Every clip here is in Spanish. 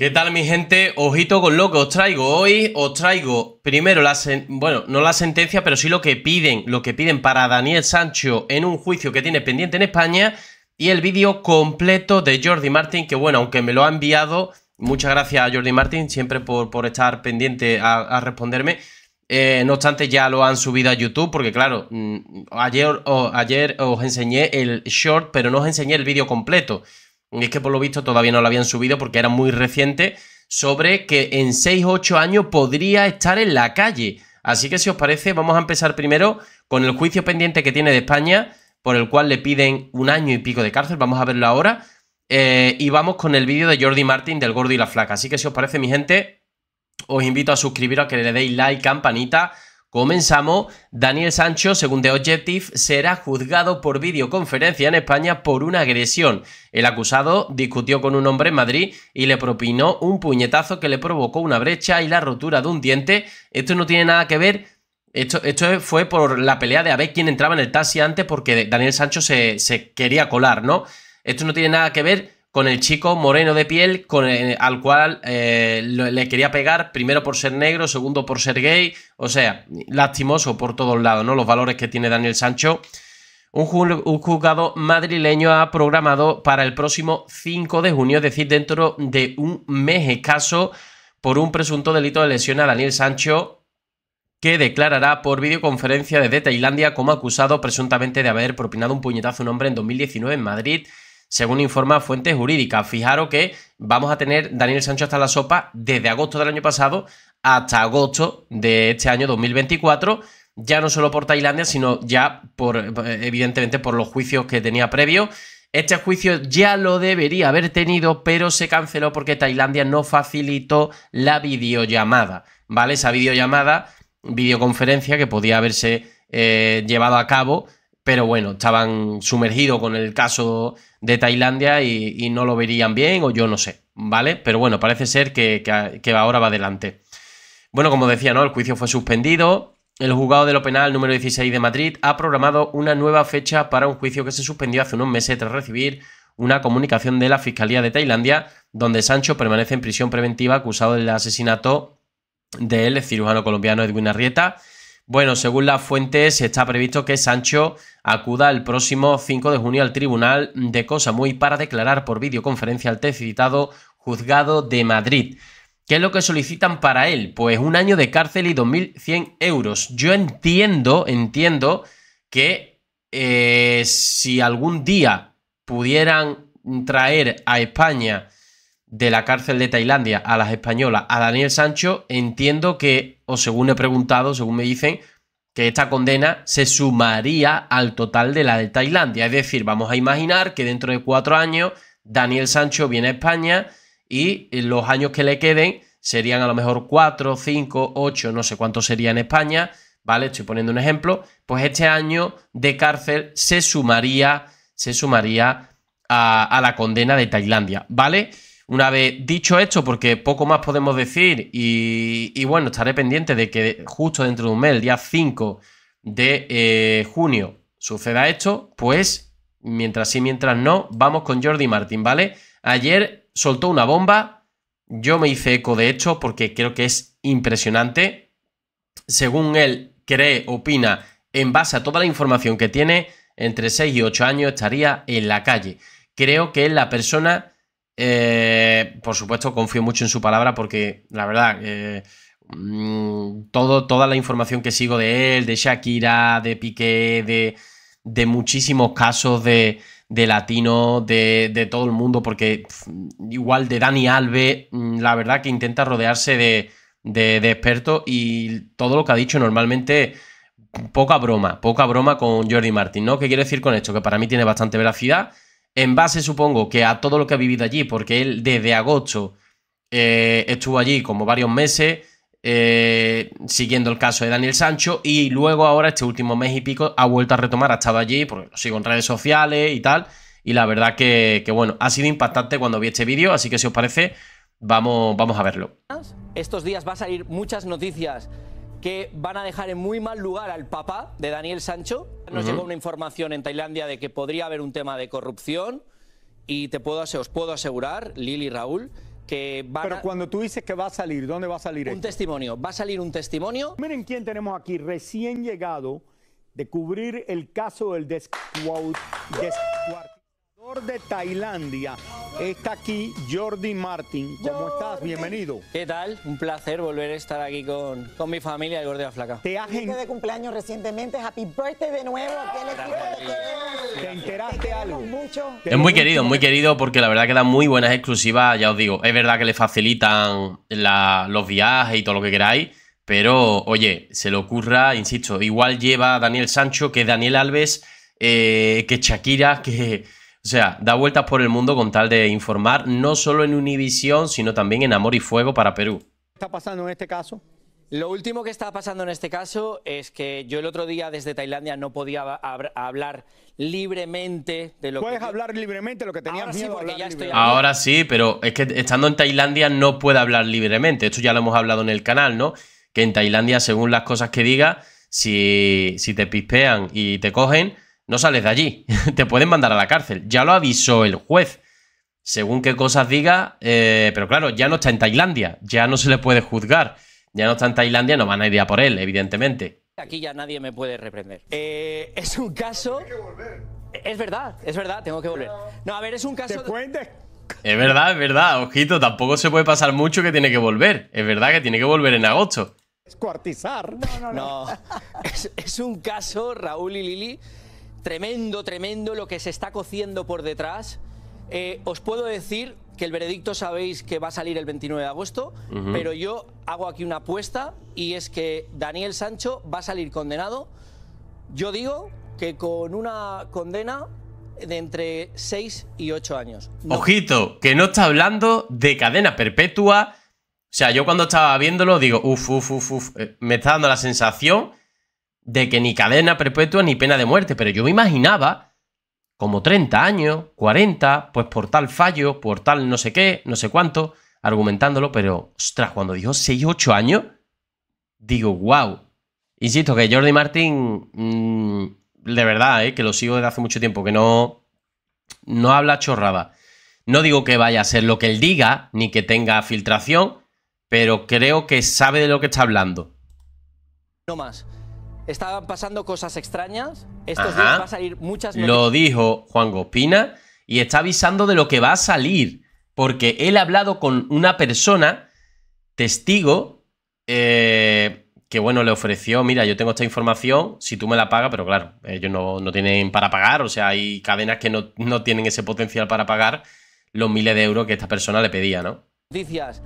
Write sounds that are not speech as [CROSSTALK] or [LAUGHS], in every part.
¿Qué tal mi gente? Ojito con lo que os traigo hoy. Os traigo primero la bueno, no la sentencia, pero sí lo que piden, lo que piden para Daniel Sancho en un juicio que tiene pendiente en España y el vídeo completo de Jordi Martin, que bueno, aunque me lo ha enviado, muchas gracias a Jordi Martín siempre por, por estar pendiente a, responderme. Eh, no obstante, ya lo han subido a YouTube, porque claro, mm, ayer, ayer os enseñé el short, pero no os enseñé el vídeo completo y es que por lo visto todavía no lo habían subido porque era muy reciente, sobre que en 6 o 8 años podría estar en la calle. Así que si os parece, vamos a empezar primero con el juicio pendiente que tiene de España, por el cual le piden un año y pico de cárcel, vamos a verlo ahora, eh, y vamos con el vídeo de Jordi Martin del Gordo y la Flaca. Así que si os parece, mi gente, os invito a suscribiros, a que le deis like, campanita, Comenzamos. Daniel Sancho, según The Objective, será juzgado por videoconferencia en España por una agresión. El acusado discutió con un hombre en Madrid y le propinó un puñetazo que le provocó una brecha y la rotura de un diente. Esto no tiene nada que ver. Esto, fue por la pelea de a ver quién entraba en el taxi antes porque Daniel Sancho se quería colar, ¿no? Esto no tiene nada que ver con el chico moreno de piel con al cual eh, le quería pegar, primero por ser negro, segundo por ser gay, o sea, lastimoso por todos lados, ¿no? Los valores que tiene Daniel Sancho. Un, juzgado madrileño ha programado para el próximo 5 de junio, es decir, dentro de un mes escaso, por un presunto delito de lesión a Daniel Sancho, que declarará por videoconferencia desde Tailandia como acusado presuntamente de haber propinado un puñetazo a un hombre en 2019 en Madrid según informa Fuentes Jurídicas. Fijaros que vamos a tener Daniel Sancho hasta la sopa desde agosto del año pasado hasta agosto de este año 2024 ya no solo por Tailandia, sino ya por, evidentemente, por los juicios que tenía previo. Este juicio ya lo debería haber tenido, pero se canceló porque Tailandia no facilitó la videollamada, ¿vale? Esa videollamada, videoconferencia que podía haberse eh, llevado a cabo pero bueno, estaban sumergidos con el caso de Tailandia y, no lo verían bien o yo no sé, ¿vale? Pero bueno, parece ser que, ahora va adelante. Bueno, como decía, ¿no? El juicio fue suspendido, el juzgado de lo penal número 16 de Madrid ha programado una nueva fecha para un juicio que se suspendió hace unos meses tras recibir una comunicación de la Fiscalía de Tailandia, donde Sancho permanece en prisión preventiva acusado del asesinato del cirujano colombiano Edwin Arrieta bueno, según las fuentes, está previsto que Sancho acuda el próximo 5 de junio al Tribunal de Cosa muy para declarar por videoconferencia al citado juzgado de Madrid. ¿Qué es lo que solicitan para él? Pues un año de cárcel y 2.100 euros. Yo entiendo, entiendo que eh, si algún día pudieran traer a España de la cárcel de Tailandia a las españolas a Daniel Sancho, entiendo que, o según he preguntado, según me dicen, que esta condena se sumaría al total de la de Tailandia. Es decir, vamos a imaginar que dentro de cuatro años Daniel Sancho viene a España y los años que le queden serían a lo mejor cuatro, cinco, ocho, no sé cuánto sería en España, ¿vale? Estoy poniendo un ejemplo. Pues este año de cárcel se sumaría, se sumaría a, a la condena de Tailandia, ¿vale? Una vez dicho esto, porque poco más podemos decir, y, bueno, estaré pendiente de que justo dentro de un mes, el día 5 de eh, junio, suceda esto, pues mientras sí, mientras no, vamos con Jordi Martín, ¿vale? Ayer soltó una bomba, yo me hice eco de esto porque creo que es impresionante. Según él cree, opina, en base a toda la información que tiene, entre 6 y 8 años estaría en la calle. Creo que es la persona eh, por supuesto, confío mucho en su palabra porque la verdad, eh, mm, todo, toda la información que sigo de él, de Shakira, de Piqué, de, de muchísimos casos de, de latinos, de, de, todo el mundo, porque mm, igual de Dani Alves, mm, la verdad que intenta rodearse de, de expertos y todo lo que ha dicho normalmente poca broma, poca broma con Jordi Martín, ¿no? ¿Qué quiero decir con esto? Que para mí tiene bastante veracidad en base supongo que a todo lo que ha vivido allí, porque él desde agosto eh, estuvo allí como varios meses, eh, siguiendo el caso de Daniel Sancho, y luego ahora este último mes y pico ha vuelto a retomar, ha estado allí, porque lo sigo en redes sociales y tal, y la verdad que, bueno, ha sido impactante cuando vi este vídeo, así que si os parece, vamos, vamos a verlo. Estos días va a salir muchas noticias que van a dejar en muy mal lugar al papá de Daniel Sancho. Nos llegó una información en Tailandia de que podría haber un tema de corrupción y te puedo, os puedo asegurar, Lili y Raúl, que van Pero cuando tú dices que va a salir, ¿dónde va a salir Un testimonio, va a salir un testimonio. Miren quién tenemos aquí, recién llegado de cubrir el caso del descuartizador de Tailandia. Está aquí Jordi Martín. ¿Cómo estás? Bienvenido. ¿Qué tal? Un placer volver a estar aquí con, con mi familia, y Gordia Flaca. Te ha de cumpleaños recientemente. Happy birthday de nuevo. ¿Te enteraste algo? Es muy querido, muy querido porque la verdad que dan muy buenas exclusivas, ya os digo. Es verdad que le facilitan los viajes y todo lo que queráis. Pero, oye, se le ocurra, insisto, igual lleva a Daniel Sancho que Daniel Alves, eh, que Shakira, que o sea, da vueltas por el mundo con tal de informar no solo en Univisión, sino también en Amor y Fuego para Perú. ¿Qué está pasando en este caso? Lo último que está pasando en este caso es que yo el otro día desde Tailandia no podía hablar libremente de lo Puedes hablar libremente lo que tenías Ahora miedo sí, Ahora sí, pero es que estando en Tailandia no puedo hablar libremente. Esto ya lo hemos hablado en el canal, ¿no? Que en Tailandia, según las cosas que diga, si, si te pispean y te cogen, no sales de allí, [LAUGHS] te pueden mandar a la cárcel. Ya lo avisó el juez. Según qué cosas diga, eh, pero claro, ya no está en Tailandia, ya no se le puede juzgar, ya no está en Tailandia, no van a ir por él, evidentemente. Aquí ya nadie me puede reprender. Eh, es un caso... Es verdad, es verdad, tengo que volver. No, a ver, es un caso... es verdad, es verdad, ojito, tampoco se puede pasar mucho que tiene que volver. Es verdad que tiene que volver en agosto. Es No, no, no. [LAUGHS] es, es un caso, Raúl y Lili, Tremendo, tremendo lo que se está cociendo por detrás. Eh, os puedo decir que el veredicto sabéis que va a salir el 29 de agosto, pero yo hago aquí una apuesta y es que Daniel Sancho va a salir condenado. Yo digo que con una condena de entre 6 y 8 años. Ojito, que no está hablando de cadena perpetua. O sea, yo cuando estaba viéndolo digo, uff, uff, uff, uff, eh, me está dando la sensación de que ni cadena perpetua ni pena de muerte, pero yo me imaginaba como 30 años, 40, pues por tal fallo, por tal no sé qué, no sé cuánto, argumentándolo, pero ostras, cuando dijo 6, 8 años, digo, wow. Insisto que Jordi Martín, mm, de verdad, eh, que lo sigo desde hace mucho tiempo, que no, no habla chorrada. No digo que vaya a ser lo que él diga, ni que tenga filtración, pero creo que sabe de lo que está hablando. No más. Estaban pasando cosas extrañas. Estos días va a salir muchas Lo dijo Juan Gospina y está avisando de lo que va a salir. Porque él ha hablado con una persona, testigo, eh, que bueno, le ofreció, mira, yo tengo esta información, si tú me la pagas, pero claro, ellos no, tienen para pagar, o sea, hay cadenas que no, no, tienen ese potencial para pagar los miles de euros que esta persona le pedía, ¿no? Noticias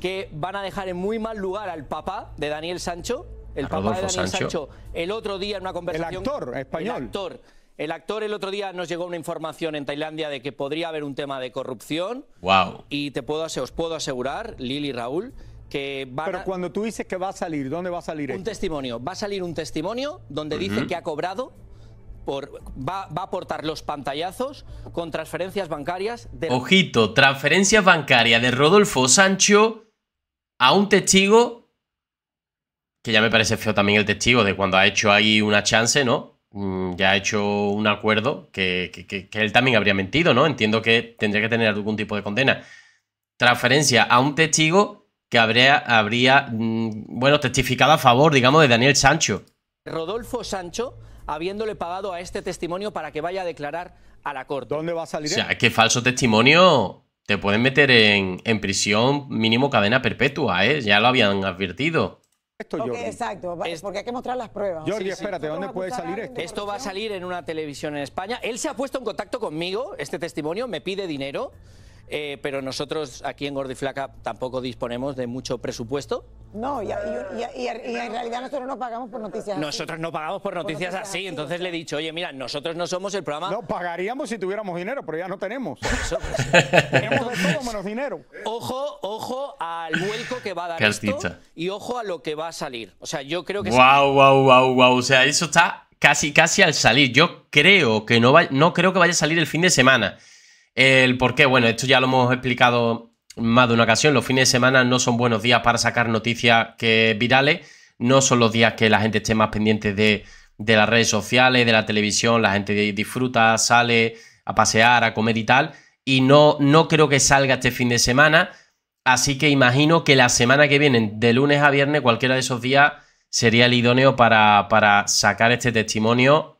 que van a dejar en muy mal lugar al papá de Daniel Sancho, el papá de Daniel Sancho. El otro día en una conversación... El actor español. El actor. El actor el otro día nos llegó una información en Tailandia de que podría haber un tema de corrupción. Wow. Y te puedo, os puedo asegurar, Lili Raúl, que van Pero cuando tú dices que va a salir, ¿dónde va a salir Un testimonio. Va a salir un testimonio donde dice que ha cobrado por, va, a aportar los pantallazos con transferencias bancarias de... Ojito, transferencia bancarias de Rodolfo Sancho a un testigo que ya me parece feo también el testigo de cuando ha hecho ahí una chance, ¿no? Mm, ya ha hecho un acuerdo que, él también habría mentido, ¿no? Entiendo que tendría que tener algún tipo de condena. Transferencia a un testigo que habría, habría mm, bueno, testificado a favor, digamos, de Daniel Sancho. Rodolfo Sancho habiéndole pagado a este testimonio para que vaya a declarar a la corte. ¿Dónde va a salir? O sea, es que falso testimonio te pueden meter en, en prisión mínimo cadena perpetua, ¿eh? Ya lo habían advertido. Exacto, es... porque hay que mostrar las pruebas. Jordi, espérate, ¿dónde puede salir esto? Esto va a salir en una televisión en España. Él se ha puesto en contacto conmigo, este testimonio, me pide dinero. Eh, pero nosotros aquí en Gordiflaca tampoco disponemos de mucho presupuesto. No, y, en realidad nosotros no pagamos por noticias Nosotros no pagamos por noticias, así, entonces le he dicho, oye, mira, nosotros no somos el programa... No, pagaríamos si tuviéramos dinero, pero ya no tenemos. Pues, [LAUGHS] tenemos de todo menos dinero. Ojo, ojo al vuelco que va a dar esto y ojo a lo que va a salir. O sea, yo creo que... Wow, wow, wow, wow, o sea, eso está casi, casi al salir. Yo creo que no, no creo que vaya a salir el fin de semana. El por qué, bueno, esto ya lo hemos explicado más de una ocasión. Los fines de semana no son buenos días para sacar noticias que virales. No son los días que la gente esté más pendiente de, las redes sociales, de la televisión. La gente disfruta, sale a pasear, a comer y tal. Y no, no creo que salga este fin de semana. Así que imagino que la semana que viene, de lunes a viernes, cualquiera de esos días, sería el idóneo para, para sacar este testimonio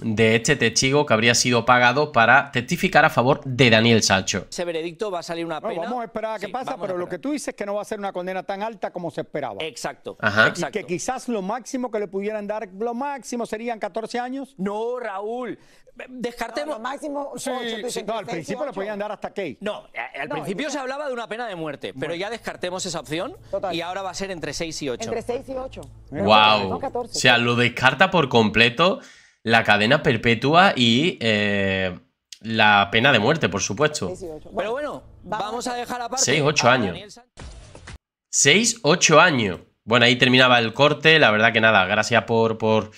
de este testigo que habría sido pagado para testificar a favor de Daniel Salcho. Ese veredicto va a salir una pena. vamos a esperar a qué pasa, pero lo que tú dices es que no va a ser una condena tan alta como se esperaba. Exacto. Ajá. que quizás lo máximo que le pudieran dar, lo máximo serían 14 años. No, Raúl. Descartemos. lo máximo no, al principio le podían dar hasta qué. No, al principio se hablaba de una pena de muerte, pero ya descartemos esa opción y ahora va a ser entre 6 y 8. Entre 6 y 8. Wow. o sea, lo descarta por completo la cadena perpetua y eh, la pena de muerte, por supuesto. Pero bueno, vamos a dejar 6, 8 años. 6, 8 años. Bueno, ahí terminaba el corte. La verdad que nada, gracias por, por,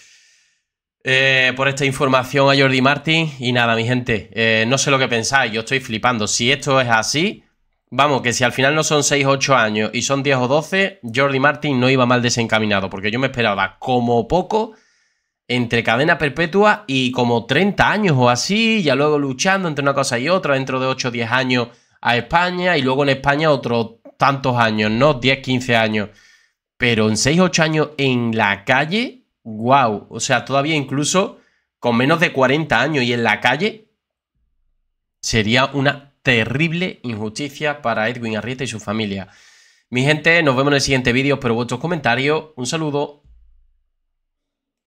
eh, por esta información a Jordi Martín. Y nada, mi gente, eh, no sé lo que pensáis, yo estoy flipando. Si esto es así, vamos, que si al final no son 6 8 años y son 10 o 12, Jordi Martín no iba mal desencaminado, porque yo me esperaba como poco entre cadena perpetua y como 30 años o así, ya luego luchando entre una cosa y otra, dentro de 8 o 10 años a España y luego en España otros tantos años, ¿no? 10, 15 años. Pero en 6, 8 años en la calle, wow, o sea, todavía incluso con menos de 40 años y en la calle, sería una terrible injusticia para Edwin Arrieta y su familia. Mi gente, nos vemos en el siguiente vídeo, pero vuestros comentarios, un saludo